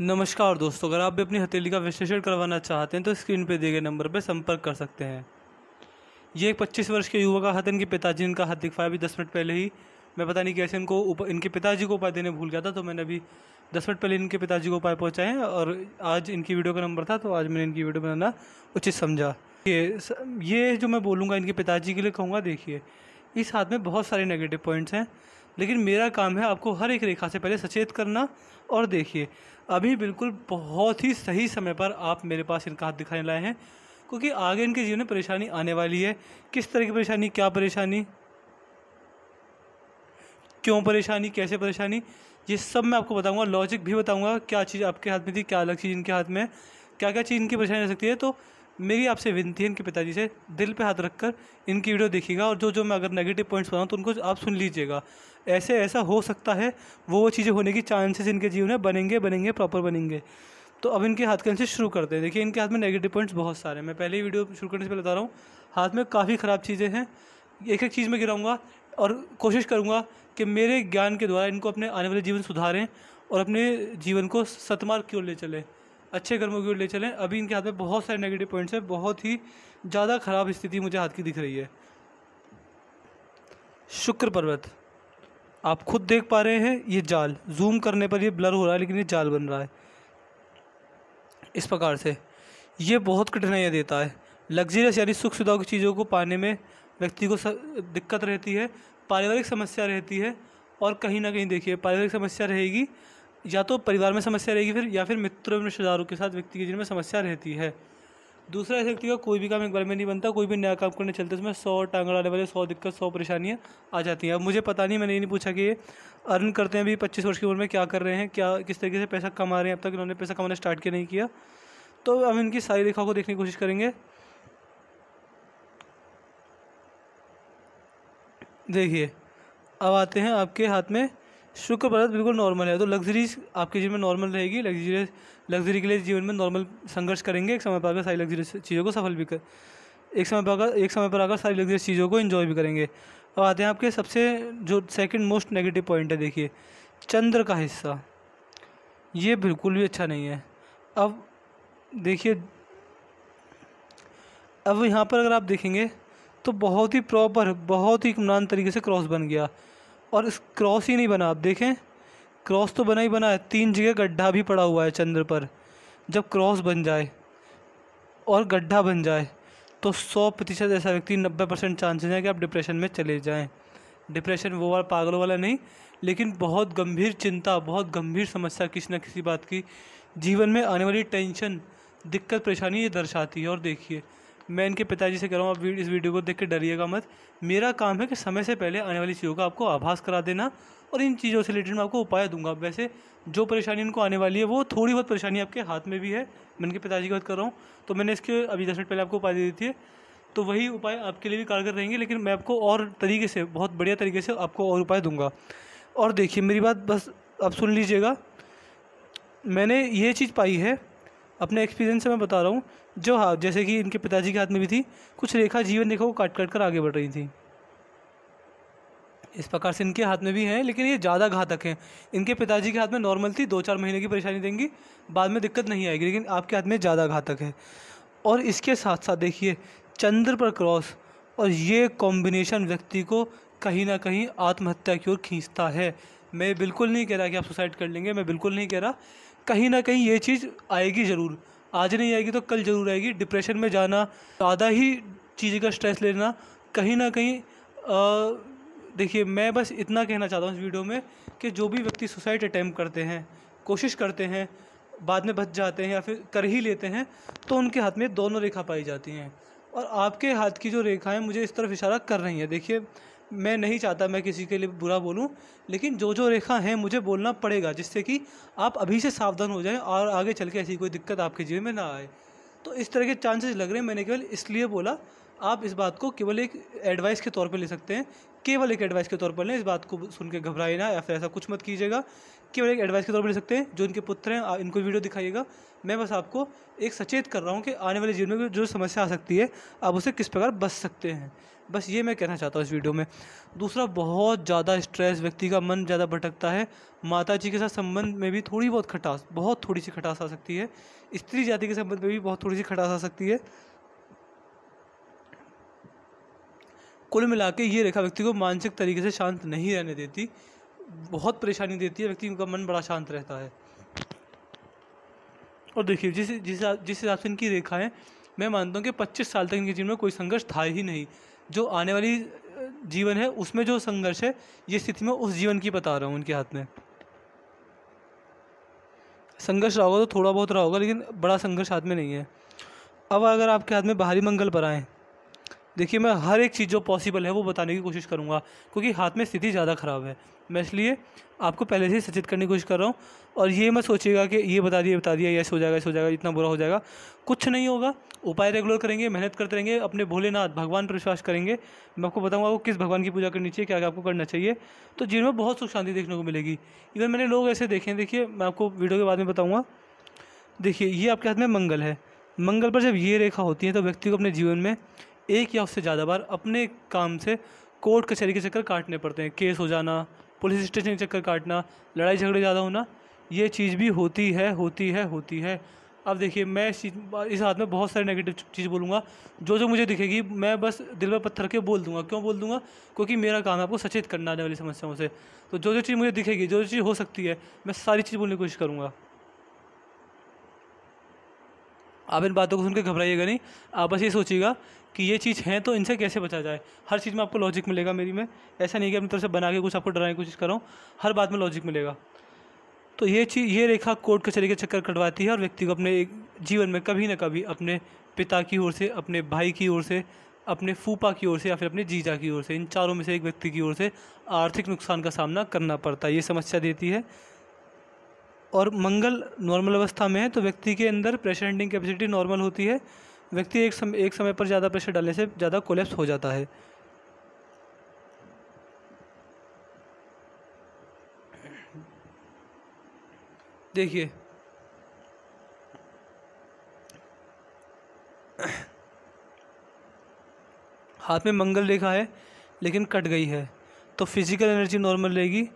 नमस्कार दोस्तों अगर आप भी अपनी हथेली का विश्लेषण करवाना चाहते हैं तो स्क्रीन पर दिए गए नंबर पर संपर्क कर सकते हैं ये एक पच्चीस वर्ष के युवा का हाथ इनके पिताजी इनका हाथ दिखवाया अभी दस मिनट पहले ही मैं पता नहीं कैसे इनको उप, इनके पिताजी को उपाय देने भूल गया था तो मैंने अभी दस मिनट पहले इनके पिताजी को उपाय पहुँचाए और आज इनकी वीडियो का नंबर था तो आज मैंने इनकी वीडियो बनाना उचित समझा ये ये जो मैं बोलूँगा इनके पिताजी के लिए कहूँगा देखिए इस हाथ में बहुत सारे नेगेटिव पॉइंट्स हैं लेकिन मेरा काम है आपको हर एक रेखा से पहले सचेत करना और देखिए अभी बिल्कुल बहुत ही सही समय पर आप मेरे पास इनका हाथ दिखाने लाए हैं क्योंकि आगे इनके जीवन में परेशानी आने वाली है किस तरह की परेशानी क्या परेशानी क्यों परेशानी कैसे परेशानी ये सब मैं आपको बताऊंगा लॉजिक भी बताऊंगा क्या चीज़ आपके हाथ में थी क्या अलग चीज़ इनके हाथ में क्या क्या चीज़ इनकी परेशानी रह सकती है तो मेरी आपसे विनती है इनके पिताजी से दिल पे हाथ रखकर इनकी वीडियो देखिएगा और जो जो मैं अगर नेगेटिव पॉइंट्स बनाऊँ तो उनको आप सुन लीजिएगा ऐसे ऐसा हो सकता है वो वो चीज़ें होने की चांसेस इनके जीवन में बनेंगे बनेंगे प्रॉपर बनेंगे तो अब इनके हाथ के से शुरू करते हैं देखिए इनके हाथ में नेगेटिव पॉइंट्स बहुत सारे हैं मैं पहले ही वीडियो शुरू करने से पहले बता रहा हूँ हाथ में काफ़ी ख़राब चीज़ें हैं एक एक चीज़ में गिराऊंगा और कोशिश करूँगा कि मेरे ज्ञान के द्वारा इनको अपने आने वाले जीवन सुधारें और अपने जीवन को सतमार्ग की ओर ले चलें अच्छे कर्मों की ओर ले चलें अभी इनके हाथ में बहुत सारे नेगेटिव पॉइंट्स हैं बहुत ही ज़्यादा ख़राब स्थिति मुझे हाथ की दिख रही है शुक्र पर्वत आप खुद देख पा रहे हैं ये जाल जूम करने पर ये ब्लर हो रहा है लेकिन ये जाल बन रहा है इस प्रकार से ये बहुत कठिनाइयाँ देता है लग्जरियस यानी सुख सुविधाओं की चीज़ों को पाने में व्यक्ति को दिक्कत रहती है पारिवारिक समस्या रहती है और कहीं ना कहीं देखिए पारिवारिक समस्या रहेगी या तो परिवार में समस्या रहेगी फिर या फिर मित्रों रिश्तेदारों के साथ व्यक्ति के जीवन में समस्या रहती है दूसरा ऐसे व्यक्ति का कोई भी काम एक बार में नहीं बनता कोई भी नया काम करने चलते उसमें सौ टांग आने वाले सौ दिक्कत सौ परेशानियाँ आ जाती हैं अब मुझे पता नहीं मैंने ये नहीं पूछा कि ये अर्न करते हैं अभी पच्चीस वर्ष की उम्र में क्या कर रहे हैं क्या किस तरीके से पैसा कमा रहे हैं अब तक इन्होंने पैसा कमाना स्टार्ट किया नहीं किया तो हम इनकी सारी रेखाओं को देखने की कोशिश करेंगे देखिए अब आते हैं आपके हाथ में शुक्र पदार्थ बिल्कुल नॉर्मल है तो लग्जरीज आपके जीवन में नॉर्मल रहेगी लग्जरी लग्जरी के लिए जीवन में नॉर्मल संघर्ष करेंगे एक समय पर आकर सारी लग्जरी चीज़ों को सफल भी कर एक समय पर आकर एक समय पर आकर सारी लग्जरी चीज़ों को इन्जॉय भी करेंगे अब आते हैं आपके सबसे जो सेकेंड मोस्ट नेगेटिव पॉइंट है देखिए चंद्र का हिस्सा ये बिल्कुल भी अच्छा नहीं है अब देखिए अब यहाँ पर अगर आप देखेंगे तो बहुत ही प्रॉपर बहुत ही कमरान तरीके से क्रॉस बन गया और इस क्रॉस ही नहीं बना आप देखें क्रॉस तो बना ही बना है तीन जगह गड्ढा भी पड़ा हुआ है चंद्र पर जब क्रॉस बन जाए और गड्ढा बन जाए तो सौ प्रतिशत ऐसा व्यक्ति नब्बे परसेंट चांसेज हैं कि आप डिप्रेशन में चले जाएं डिप्रेशन वो वाला पागलों वाला नहीं लेकिन बहुत गंभीर चिंता बहुत गंभीर समस्या किसी न किसी बात की जीवन में आने वाली टेंशन दिक्कत परेशानी ये दर्शाती है और देखिए मैं इनके पिताजी से कह रहा हूँ आप इस वीडियो को देख के डरिएगा मत मेरा काम है कि समय से पहले आने वाली चीज़ों का आपको आभास करा देना और इन चीज़ों से रिलेटेड मैं आपको उपाय दूंगा वैसे जो परेशानी इनको आने वाली है वो थोड़ी बहुत परेशानी आपके हाथ में भी है मैं इनके पिताजी की बात कर रहा हूँ तो मैंने इसके अभी दस मिनट पहले आपको उपाय दे दी थी तो वही उपाय आपके लिए भी कारगर रहेंगे लेकिन मैं आपको और तरीके से बहुत बढ़िया तरीके से आपको और उपाय दूंगा और देखिए मेरी बात बस आप सुन लीजिएगा मैंने ये चीज़ पाई है अपने एक्सपीरियंस से मैं बता रहा हूँ जो हाँ जैसे कि इनके पिताजी के हाथ में भी थी कुछ रेखा जीवन रेखा को काट काट कर आगे बढ़ रही थी इस प्रकार से इनके हाथ में भी हैं लेकिन ये ज़्यादा घातक हैं इनके पिताजी के हाथ में नॉर्मल थी दो चार महीने की परेशानी देंगी बाद में दिक्कत नहीं आएगी लेकिन आपके हाथ में ज़्यादा घातक है और इसके साथ साथ देखिए चंद्र पर क्रॉस और ये कॉम्बिनेशन व्यक्ति को कहीं ना कहीं आत्महत्या की ओर खींचता है मैं बिल्कुल नहीं कह रहा कि आप सुसाइड कर लेंगे मैं बिल्कुल नहीं कह रहा कहीं ना कहीं ये चीज़ आएगी ज़रूर आज नहीं आएगी तो कल ज़रूर आएगी डिप्रेशन में जाना ज़्यादा ही चीज़ का स्ट्रेस लेना कहीं ना कहीं देखिए मैं बस इतना कहना चाहता हूँ इस वीडियो में कि जो भी व्यक्ति सुसाइड अटैम्प्ट करते हैं कोशिश करते हैं बाद में बच जाते हैं या फिर कर ही लेते हैं तो उनके हाथ में दोनों रेखा पाई जाती हैं और आपके हाथ की जो रेखाएं मुझे इस तरफ इशारा कर रही हैं देखिए मैं नहीं चाहता मैं किसी के लिए बुरा बोलूँ लेकिन जो जो रेखा है मुझे बोलना पड़ेगा जिससे कि आप अभी से सावधान हो जाएं और आगे चल के ऐसी कोई दिक्कत आपके जीवन में ना आए तो इस तरह के चांसेस लग रहे हैं मैंने केवल इसलिए बोला आप इस बात को केवल एक एडवाइस के तौर पर ले सकते हैं केवल एक एडवाइस के तौर पर लें इस बात को सुन के घबराए ना या फिर ऐसा कुछ मत कीजिएगा केवल एक एडवाइस के तौर पर ले सकते हैं जो इनके पुत्र हैं इनको वीडियो दिखाइएगा मैं बस आपको एक सचेत कर रहा हूँ कि आने वाले जीवन में जो समस्या आ सकती है आप उसे किस प्रकार बच सकते हैं बस ये मैं कहना चाहता हूँ इस वीडियो में दूसरा बहुत ज़्यादा स्ट्रेस व्यक्ति का मन ज़्यादा भटकता है माता जी के साथ संबंध में भी थोड़ी बहुत खटास बहुत थोड़ी सी खटास आ सकती है स्त्री जाति के संबंध में भी बहुत थोड़ी सी खटास आ सकती है कुल मिला के ये रेखा व्यक्ति को मानसिक तरीके से शांत नहीं रहने देती बहुत परेशानी देती है व्यक्ति का मन बड़ा शांत रहता है और देखिए जिस जिस जिस हिसाब से इनकी रेखाएं मैं मानता हूँ कि पच्चीस साल तक इनके जीवन में कोई संघर्ष था ही नहीं जो आने वाली जीवन है उसमें जो संघर्ष है ये स्थिति में उस जीवन की बता रहा हूँ उनके हाथ में संघर्ष रहा होगा तो थोड़ा बहुत रहा होगा लेकिन बड़ा संघर्ष हाथ में नहीं है अब अगर आपके हाथ में बाहरी मंगल पर आएँ देखिए मैं हर एक चीज़ जो पॉसिबल है वो बताने की कोशिश करूँगा क्योंकि हाथ में स्थिति ज़्यादा ख़राब है मैं इसलिए आपको पहले से ही सचेत करने की कोशिश कर रहा हूँ और ये मैं सोचिएगा कि ये बता दिया बता दिया यश हो जाएगा ऐसे हो जाएगा इतना बुरा हो जाएगा कुछ नहीं होगा उपाय रेगुलर करेंगे मेहनत करते रहेंगे अपने भोलेनाथ भगवान पर विश्वास करेंगे मैं आपको बताऊँगा आपको किस भगवान की पूजा करनी चाहिए क्या क्या आपको करना चाहिए तो जीवन में बहुत सुख शांति देखने को मिलेगी इवन मैंने लोग ऐसे देखे देखिए मैं आपको वीडियो के बाद में बताऊँगा देखिए ये आपके हाथ में मंगल है मंगल पर जब ये रेखा होती है तो व्यक्ति को अपने जीवन में एक या उससे ज़्यादा बार अपने काम से कोर्ट कचहरी के चक्कर काटने पड़ते हैं केस हो जाना पुलिस स्टेशन के चक्कर काटना लड़ाई झगड़े ज़्यादा होना ये चीज़ भी होती है होती है होती है अब देखिए मैं इस, इस हाथ में बहुत सारे नेगेटिव चीज़ बोलूँगा जो जो मुझे दिखेगी मैं बस दिल में पत्थर के बोल दूंगा क्यों बोल दूंगा क्योंकि मेरा काम है आपको सचेत करना आने वाली समस्याओं से तो जो जो चीज़ मुझे दिखेगी जो जो चीज़ हो सकती है मैं सारी चीज़ बोलने की कोशिश करूँगा आप इन बातों को सुनकर घबराइएगा नहीं आप बस ये सोचिएगा कि ये चीज़ है तो इनसे कैसे बचा जाए हर चीज़ में आपको लॉजिक मिलेगा मेरी में ऐसा नहीं कि अपनी तरफ से बना के कुछ आपको डराने की कोशिश कर हर बात में लॉजिक मिलेगा तो ये चीज़ ये रेखा कोर्ट कचहरी के चक्कर कटवाती है और व्यक्ति को अपने जीवन में कभी ना कभी अपने पिता की ओर से अपने भाई की ओर से अपने फूफा की ओर से या फिर अपने जीजा की ओर से इन चारों में से एक व्यक्ति की ओर से आर्थिक नुकसान का सामना करना पड़ता है ये समस्या देती है और मंगल नॉर्मल अवस्था में है तो व्यक्ति के अंदर प्रेशर हैंडिंग कैपेसिटी नॉर्मल होती है व्यक्ति एक समय एक समय पर ज़्यादा प्रेशर डालने से ज़्यादा कोलेप्स हो जाता है देखिए हाथ में मंगल रेखा है लेकिन कट गई है तो फिज़िकल एनर्जी नॉर्मल रहेगी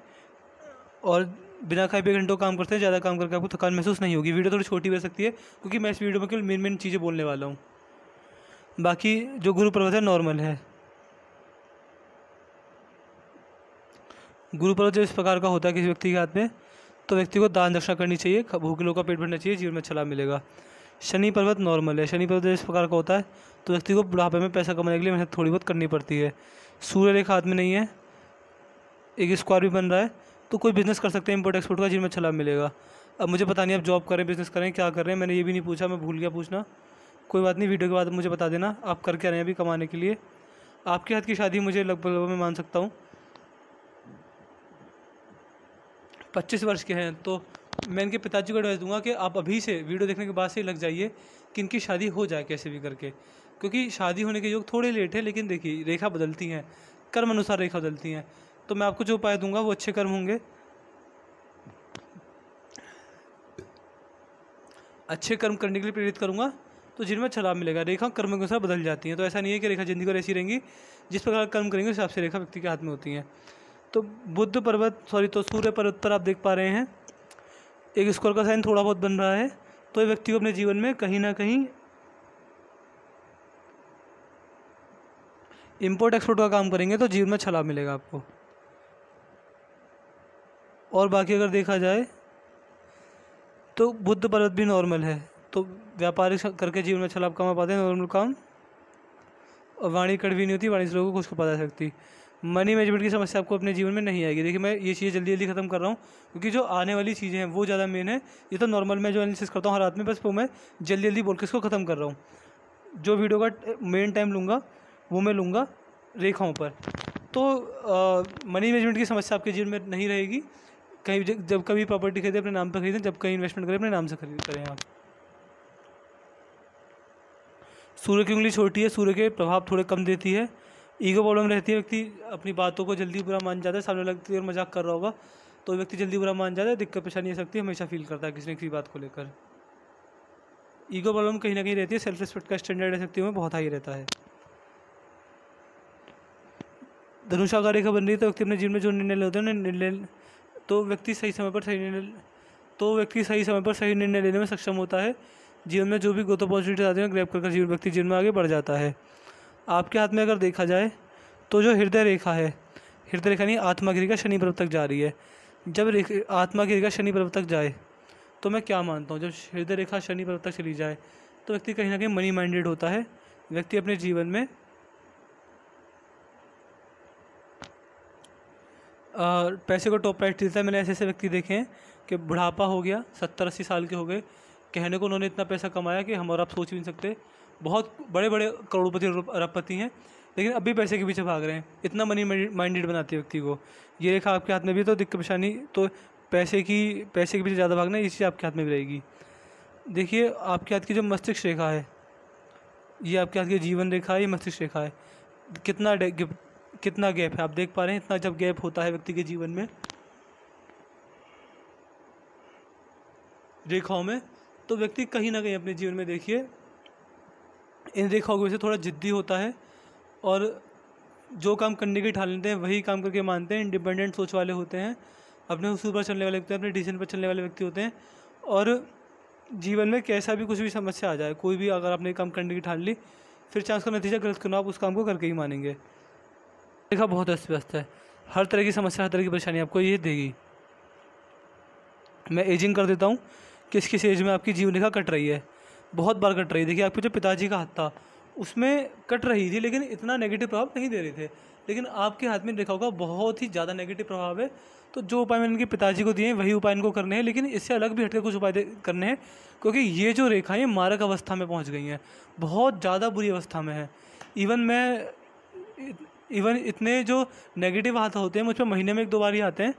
और बिना खाए भी घंटों काम करते हैं ज़्यादा काम करके आपको थकान महसूस नहीं होगी वीडियो थोड़ी छोटी रह सकती है क्योंकि मैं इस वीडियो में केवल मेन मेन चीज़ें बोलने वाला हूँ बाकी जो गुरु पर्वत है नॉर्मल है गुरु पर्वत जब इस प्रकार का होता है किसी व्यक्ति के हाथ में तो व्यक्ति को दान दक्षिणा करनी चाहिए भूखे लोगों का पेट भरना चाहिए जीवन में छला अच्छा मिलेगा शनि पर्वत नॉर्मल है शनि पर्वत जब इस प्रकार का होता है तो व्यक्ति को बुढ़ापे में पैसा कमाने के लिए मेहनत थोड़ी बहुत करनी पड़ती है सूर्य रेखा हाथ में नहीं है एक स्क्वायर भी बन रहा है तो कोई बिज़नेस कर सकते हैं इम्पोर्ट एक्सपोर्ट का जिनमें अच्छा लाभ मिलेगा अब मुझे पता नहीं आप जॉब करें बिज़नेस करें क्या कर रहे हैं मैंने ये भी नहीं पूछा मैं भूल गया पूछना कोई बात नहीं वीडियो के बाद मुझे बता देना आप कर क्या रहे हैं अभी कमाने के लिए आपके हाथ की शादी मुझे लगभग मैं मान सकता हूँ पच्चीस वर्ष के हैं तो मैं इनके पिताजी को एडवाइस दूंगा कि आप अभी से वीडियो देखने के बाद से लग जाइए कि इनकी शादी हो जाए कैसे भी करके क्योंकि शादी होने के योग थोड़े लेट है लेकिन देखिए रेखा बदलती हैं कर्म अनुसार रेखा बदलती हैं तो मैं आपको जो उपाय दूंगा वो अच्छे कर्म होंगे अच्छे कर्म करने के लिए प्रेरित करूंगा तो जिनमें छलाब अच्छा मिलेगा रेखा कर्म के अनुसार बदल जाती है तो ऐसा नहीं है कि रेखा जिंदगी और ऐसी रहेंगी जिस प्रकार कर्म करेंगे उस हिसाब से रेखा व्यक्ति के हाथ में होती है तो बुद्ध पर्वत सॉरी तो सूर्य पर्वत पर आप देख पा रहे हैं एक स्कोर का साइन थोड़ा बहुत बन रहा है तो ये व्यक्ति को अपने जीवन में कहीं ना कहीं इम्पोर्ट एक्सपोर्ट का काम करेंगे तो जीवन में छलाब अच्छा मिलेगा आपको और बाकी अगर देखा जाए तो बुद्ध पर्वत भी नॉर्मल है तो व्यापारिक करके जीवन में अच्छा लाभ कमा पाते हैं नॉर्मल काम और वाणी कड़वी नहीं होती वाणी से लोगों को उसको को पता सकती मनी मैनेजमेंट की समस्या आपको अपने जीवन में नहीं आएगी देखिए मैं ये चीज़ें जल्दी जल्दी ख़त्म कर रहा हूँ क्योंकि जो आने वाली चीज़ें हैं वो ज़्यादा मेन है ये तो नॉर्मल मैं जो एनालिसिस करता हूँ हर रात में बस वो मैं जल्दी जल्दी बोल के इसको ख़त्म कर रहा हूँ जो वीडियो का मेन टाइम लूँगा वो मैं लूँगा रेखाओं पर तो मनी मैनेजमेंट की समस्या आपके जीवन में नहीं रहेगी कहीं जब कभी प्रॉपर्टी खरीदे अपने नाम पर खरीदें जब कहीं इन्वेस्टमेंट करें अपने नाम से खरीद करें आप सूर्य की उंगली छोटी है सूर्य के प्रभाव थोड़े कम देती है ईगो प्रॉब्लम रहती है व्यक्ति अपनी बातों को जल्दी बुरा मान जाता है सामने लगती है और मजाक कर रहा होगा तो व्यक्ति जल्दी बुरा मान जाता है दिक्कत परेशानी आ सकती है हमेशा फील करता है किसी न किसी बात को लेकर ईगो प्रॉब्लम कहीं ना कहीं रहती है सेल्फ रिस्पेक्ट का स्टैंडर्ड रह सकती है बहुत हाई रहता है धनुषाकार रेखा बन रही है तो व्यक्ति अपने जीवन में जो निर्णय लेते हैं उन्हें निर्णय तो व्यक्ति सही समय पर सही निर्णय तो व्यक्ति सही समय पर सही निर्णय लेने में सक्षम होता है जीवन में जो भी गोत अपॉर्चुनिटीज आती है ग्रैप करके जीवन व्यक्ति जीवन में आगे बढ़ जाता है आपके हाथ में अगर देखा जाए तो जो हृदय रेखा है हृदय रेखा नहीं आत्मागिरी का शनि पर्वत तक जा रही है जब आत्मागिरी का शनि पर्वत तक जाए तो मैं क्या मानता हूँ जब हृदय रेखा शनि पर्वत तक चली जाए तो व्यक्ति कहीं ना कहीं मनी माइंडेड होता है व्यक्ति अपने जीवन में पैसे को टॉप प्राइस देता है मैंने ऐसे ऐसे व्यक्ति देखे हैं कि बुढ़ापा हो गया सत्तर अस्सी साल के हो गए कहने को उन्होंने इतना पैसा कमाया कि हम और आप सोच भी नहीं सकते बहुत बड़े बड़े करोड़पति अरबपति हैं लेकिन अभी पैसे के पीछे भाग रहे हैं इतना मनी माइंडेड बनाती है व्यक्ति को ये रेखा आपके हाथ में भी तो दिक्कत परेशानी तो पैसे की पैसे के पीछे ज़्यादा भागना है चीज़ आपके हाथ में भी रहेगी देखिए आपके हाथ की जो मस्तिष्क रेखा है ये आपके हाथ की जीवन रेखा है ये मस्तिष्क रेखा है कितना कितना गैप है आप देख पा रहे हैं इतना जब गैप होता है व्यक्ति के जीवन में रेखाओं में तो व्यक्ति कहीं ना कहीं अपने जीवन में देखिए इन रेखाओं की वजह से थोड़ा ज़िद्दी होता है और जो काम करने के ठान लेते हैं वही काम करके मानते हैं इंडिपेंडेंट सोच वाले होते हैं अपने उसूल पर चलने वाले व्यक्ति अपने डिसीजन पर चलने वाले व्यक्ति होते हैं और जीवन में कैसा भी कुछ भी समस्या आ जाए कोई भी अगर आपने काम करने की ठान ली फिर चाहे उसका नतीजा गलत करना आप उस काम को करके ही मानेंगे देखा बहुत अस्त व्यस्त है हर तरह की समस्या हर तरह की परेशानी आपको ये देगी मैं एजिंग कर देता हूँ किस किस एज में आपकी जीवन रेखा कट रही है बहुत बार कट रही है देखिए आपके जो पिताजी का हाथ था उसमें कट रही थी लेकिन इतना नेगेटिव प्रभाव नहीं दे रहे थे लेकिन आपके हाथ में देखा होगा बहुत ही ज़्यादा नेगेटिव प्रभाव है तो जो उपाय मैंने इनके पिताजी को दिए हैं वही उपाय इनको करने हैं लेकिन इससे अलग भी हटके कुछ उपाय करने हैं क्योंकि ये जो रेखा ये मारक अवस्था में पहुँच गई हैं बहुत ज़्यादा बुरी अवस्था में है इवन मैं इवन इतने जो नेगेटिव हाथ होते हैं मुझ पर महीने में एक दो बार ही आते हैं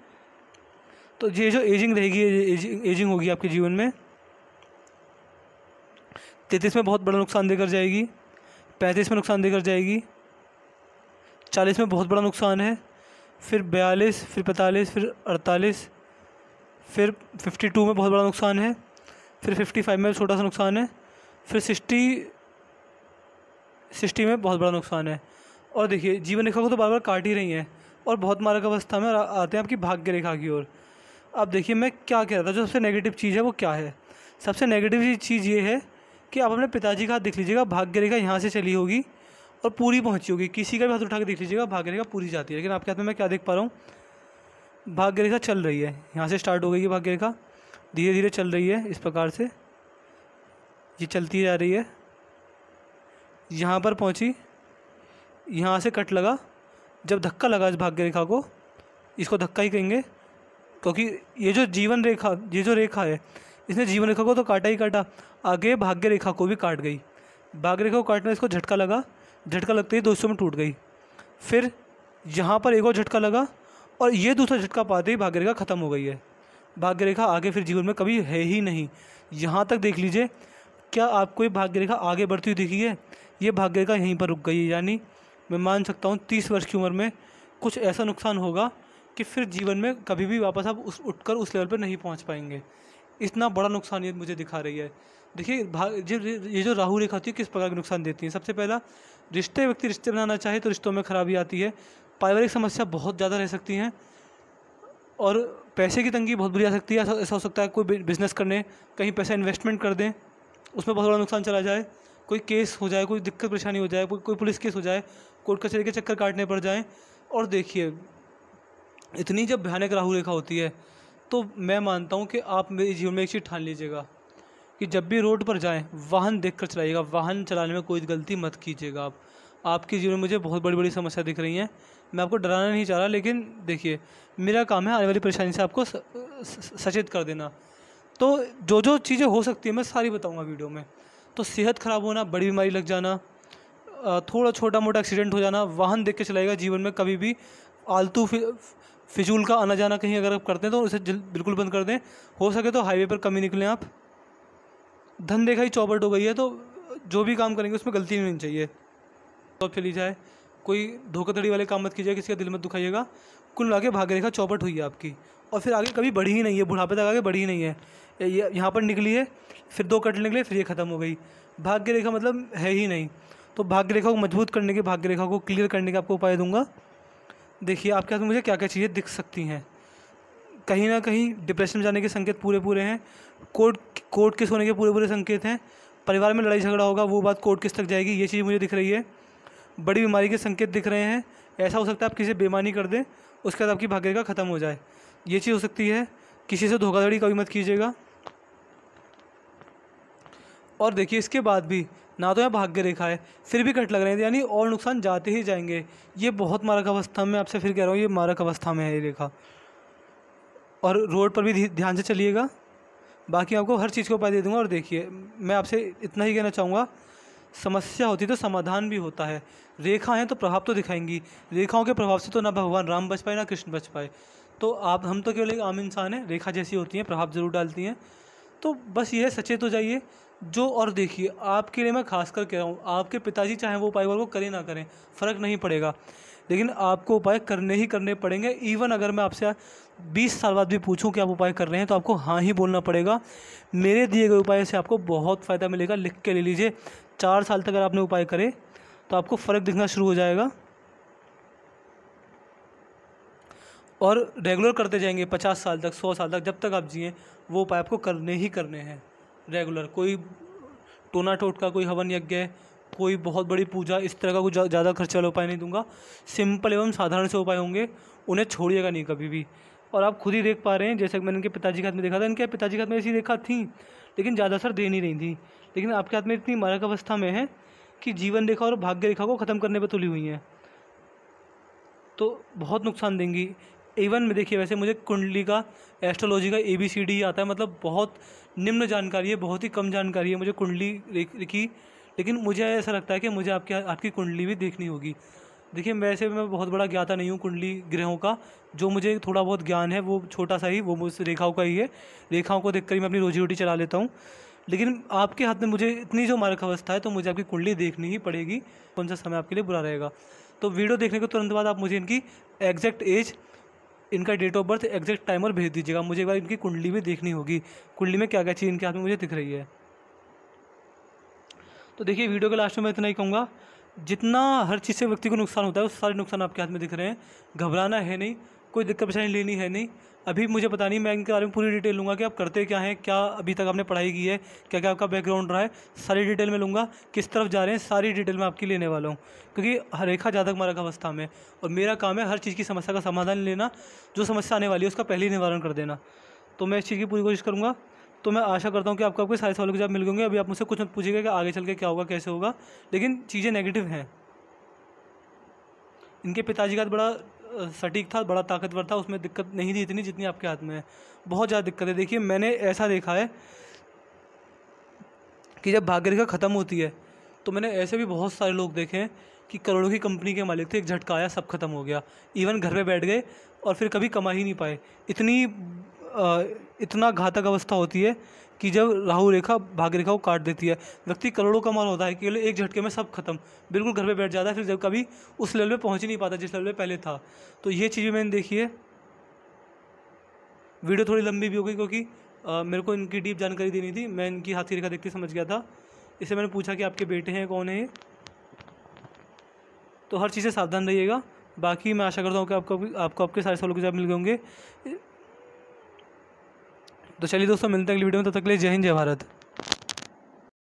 तो ये जो एजिंग रहेगी एजिंग, एजिंग होगी आपके जीवन में तैतीस में बहुत बड़ा नुकसान देकर जाएगी पैंतीस में नुकसान देकर जाएगी चालीस में बहुत बड़ा नुकसान है फिर बयालीस फिर पैंतालीस फिर अड़तालीस फिर फिफ्टी टू में बहुत बड़ा नुकसान है फिर फिफ्टी फाइव में छोटा सा नुकसान है फिर सिक्सटी सिक्सटी में बहुत बड़ा नुकसान है और देखिए जीवन रेखा को तो बार बार काट ही रही हैं और बहुत मारक अवस्था में आते हैं आपकी भाग्य रेखा की ओर अब देखिए मैं क्या कह रहा था जो सबसे नेगेटिव चीज़ है वो क्या है सबसे नेगेटिव चीज़ ये है कि आप अपने पिताजी का हाथ देख लीजिएगा भाग्य रेखा यहाँ से चली होगी और पूरी पहुँची होगी किसी का भी हाथ उठा के देख लीजिएगा भाग्य रेखा पूरी जाती है लेकिन आपके हाथ में मैं क्या देख पा रहा हूँ भाग्य रेखा चल रही है यहाँ से स्टार्ट हो गई है भाग्य रेखा धीरे धीरे चल रही है इस प्रकार से ये चलती जा रही है यहाँ पर पहुँची यहाँ से कट लगा जब धक्का लगा इस भाग्य रेखा को इसको धक्का ही कहेंगे क्योंकि ये जो जीवन रेखा ये जो रेखा है इसने जीवन रेखा को तो काटा ही काटा आगे भाग्य रेखा को भी काट गई भाग्य रेखा को काटने इसको झटका लगा झटका लगते ही दोस्तों में टूट गई फिर यहाँ पर एक और झटका लगा और ये दूसरा झटका पाते ही भाग्य रेखा ख़त्म हो गई है भाग्य रेखा आगे फिर जीवन में कभी है ही नहीं यहाँ तक देख लीजिए क्या आपको ये भाग्य रेखा आगे बढ़ती हुई दिखी है ये भाग्य रेखा यहीं पर रुक गई है यानी मैं मान सकता हूँ तीस वर्ष की उम्र में कुछ ऐसा नुकसान होगा कि फिर जीवन में कभी भी वापस आप उस उठकर उस लेवल पर नहीं पहुँच पाएंगे इतना बड़ा नुकसान ये मुझे दिखा रही है देखिए ये जो राहु रेखा होती है किस प्रकार के नुकसान देती है सबसे पहला रिश्ते व्यक्ति रिश्ते बनाना चाहे तो रिश्तों में खराबी आती है पारिवारिक समस्या बहुत ज़्यादा रह सकती हैं और पैसे की तंगी बहुत बुरी आ सकती है ऐसा हो सकता है कोई बिज़नेस करने कहीं पैसा इन्वेस्टमेंट कर दें उसमें बहुत बड़ा नुकसान चला जाए कोई केस हो जाए कोई दिक्कत परेशानी हो जाए कोई कोई पुलिस केस हो जाए कोर्ट कचहरी के चक्कर काटने पड़ जाएँ और देखिए इतनी जब भयानक राहु रेखा होती है तो मैं मानता हूँ कि आप मेरे जीवन में एक चीज़ ठान लीजिएगा कि जब भी रोड पर जाएं वाहन देख कर चलाइएगा वाहन चलाने में कोई गलती मत कीजिएगा आप आपके जीवन में मुझे बहुत बड़ी बड़ी समस्या दिख रही हैं मैं आपको डराना नहीं चाह रहा लेकिन देखिए मेरा काम है आने वाली परेशानी से आपको सचेत कर देना तो जो जो चीज़ें हो सकती है मैं सारी बताऊँगा वीडियो में तो सेहत ख़राब होना बड़ी बीमारी लग जाना थोड़ा छोटा मोटा एक्सीडेंट हो जाना वाहन देख के चलाएगा जीवन में कभी भी आलतू फिजूल का आना जाना कहीं अगर आप करते हैं तो उसे बिल्कुल बंद कर दें हो सके तो हाईवे पर कमी निकलें आप धन देखा ही चौपट हो गई है तो जो भी काम करेंगे उसमें गलती नहीं होनी चाहिए तो चली जाए कोई धोखाधड़ी वाले काम मत कीजिए किसी का दिल मत दुखाइएगा कुल के भाग्य रेखा चौपट हुई है आपकी और फिर आगे कभी बढ़ी ही नहीं है बुढ़ापे तक आगे बढ़ी ही नहीं है ये यहाँ पर निकली है फिर दो कट निकले फिर ये ख़त्म हो गई भाग्य रेखा मतलब है ही नहीं तो भाग्य रेखा को मजबूत करने के भाग्य रेखा को क्लियर करने के आपको उपाय दूंगा देखिए आपके हाथ में मुझे क्या क्या चीज़ें दिख सकती हैं कहीं ना कहीं डिप्रेशन में जाने के संकेत पूरे पूरे हैं कोर्ट कोर्ट के होने के पूरे पूरे संकेत हैं परिवार में लड़ाई झगड़ा होगा वो बात कोर्ट किस तक जाएगी ये चीज़ मुझे दिख रही है बड़ी बीमारी के संकेत दिख रहे हैं ऐसा हो सकता है आप किसी बेमानी कर दें उसके बाद आपकी भाग्य रेखा ख़त्म हो जाए ये चीज़ हो सकती है किसी से धोखाधड़ी कभी मत कीजिएगा और देखिए इसके बाद भी ना तो यहाँ भाग्य रेखा है फिर भी कट लग रहे हैं यानी और नुकसान जाते ही जाएंगे ये बहुत मारक अवस्था में आपसे फिर कह रहा हूँ ये मारक अवस्था में है ये रेखा और रोड पर भी ध्यान से चलिएगा बाकी आपको हर चीज़ का उपाय दे दूंगा और देखिए मैं आपसे इतना ही कहना चाहूँगा समस्या होती तो समाधान भी होता है रेखा हैं तो प्रभाव तो दिखाएंगी रेखाओं के प्रभाव से तो ना भगवान राम बच पाए ना कृष्ण बच पाए तो आप हम तो केवल एक आम इंसान हैं रेखा जैसी होती हैं प्रभाव जरूर डालती हैं तो बस ये सचेत हो जाइए जो और देखिए आपके लिए मैं खास कर कह रहा हूँ आपके पिताजी चाहे वो उपाय वर्ग करें ना करें फ़र्क नहीं पड़ेगा लेकिन आपको उपाय करने ही करने पड़ेंगे इवन अगर मैं आपसे बीस साल बाद भी पूछूं कि आप उपाय कर रहे हैं तो आपको हाँ ही बोलना पड़ेगा मेरे दिए गए उपाय से आपको बहुत फ़ायदा मिलेगा लिख के ले लीजिए चार साल तक अगर आपने उपाय करे तो आपको फ़र्क दिखना शुरू हो जाएगा और रेगुलर करते जाएंगे पचास साल तक सौ साल तक जब तक आप जिए वो उपाय आपको करने ही करने हैं रेगुलर कोई टोना टोट का कोई हवन यज्ञ कोई बहुत बड़ी पूजा इस तरह का कुछ ज़्यादा खर्चे वाला उपाय नहीं दूंगा सिंपल एवं साधारण से उपाय होंगे उन्हें छोड़िएगा नहीं कभी भी और आप खुद ही देख पा रहे हैं जैसे कि मैंने इनके पिताजी के हाथ में देखा था इनके पिताजी के हाथ में ऐसी देखा थी लेकिन ज़्यादा सर दे नहीं रही थी लेकिन आपके हाथ में इतनी मारक अवस्था में है कि जीवन रेखा और भाग्य रेखा को ख़त्म करने पर तुली हुई हैं तो बहुत नुकसान देंगी इवन में देखिए वैसे मुझे कुंडली का एस्ट्रोलॉजी का ए बी सी डी आता है मतलब बहुत निम्न जानकारी है बहुत ही कम जानकारी है मुझे कुंडली की लेकिन मुझे ऐसा लगता है कि मुझे आपके आपकी कुंडली भी देखनी होगी देखिए वैसे मैं बहुत बड़ा ज्ञाता नहीं हूँ कुंडली ग्रहों का जो मुझे थोड़ा बहुत ज्ञान है वो छोटा सा ही वो मुझसे रेखाओं का ही है रेखाओं को देख कर ही मैं अपनी रोजी रोटी चला लेता हूँ लेकिन आपके हाथ में मुझे इतनी जो मारक अवस्था है तो मुझे आपकी कुंडली देखनी ही पड़ेगी कौन सा समय आपके लिए बुरा रहेगा तो वीडियो देखने के तुरंत बाद आप मुझे इनकी एग्जैक्ट एज इनका date of birth exact time और भेज दीजिएगा मुझे एक बार इनकी कुंडली भी देखनी होगी कुंडली में क्या क्या चीज़ इनके हाथ में मुझे दिख रही है तो देखिए वीडियो के लास्ट में मैं इतना ही कहूँगा जितना हर चीज़ से व्यक्ति को नुकसान होता है उस सारे नुकसान आपके हाथ में दिख रहे हैं घबराना है नहीं कोई दिक्कत परेशानी लेनी है नहीं अभी मुझे पता नहीं मैं इनके बारे में पूरी डिटेल लूँगा कि आप करते क्या हैं क्या अभी तक आपने पढ़ाई की है क्या क्या आपका बैकग्राउंड रहा है सारी डिटेल में लूँगा किस तरफ जा रहे हैं सारी डिटेल मैं आपकी लेने वाला हूँ क्योंकि हर रेखा जातक मारक अवस्था में और मेरा काम है हर चीज़ की समस्या का समाधान लेना जो समस्या आने वाली है उसका पहले निवारण कर देना तो मैं इस चीज़ की पूरी कोशिश करूँगा तो मैं आशा करता हूँ कि आपको आपके सारे सवालों के जवाब मिल गएंगे अभी आप मुझसे कुछ मत पूछिएगा कि आगे चल के क्या होगा कैसे होगा लेकिन चीज़ें नेगेटिव हैं इनके पिताजी का तो बड़ा सटीक था बड़ा ताकतवर था उसमें दिक्कत नहीं थी इतनी जितनी आपके हाथ में है बहुत ज़्यादा दिक्कत है देखिए मैंने ऐसा देखा है कि जब भाग्य रेखा ख़त्म होती है तो मैंने ऐसे भी बहुत सारे लोग देखे हैं कि करोड़ों की कंपनी के मालिक थे एक झटका आया सब खत्म हो गया इवन घर पे बैठ गए और फिर कभी कमा ही नहीं पाए इतनी इतना घातक अवस्था होती है कि जब राहु रेखा भाग्य रेखा को काट देती है व्यक्ति करोड़ों का माल होता है केवल एक झटके में सब खत्म बिल्कुल घर पे बैठ जाता है फिर जब कभी उस लेवल पे पहुंच ही नहीं पाता जिस लेवल पे पहले था तो ये चीज़ भी मैंने देखी है वीडियो थोड़ी लंबी भी हो गई क्योंकि आ, मेरे को इनकी डीप जानकारी देनी थी मैं इनकी हाथी रेखा देखते समझ गया था इसे मैंने पूछा कि आपके बेटे हैं कौन है तो हर चीज़ से सावधान रहिएगा बाकी मैं आशा करता हूँ कि आपको आपको आपके सारे सवालों के जवाब मिल गए होंगे तो चलिए दोस्तों मिलते हैं अगली वीडियो में तब तो तक ले जय हिंद जय भारत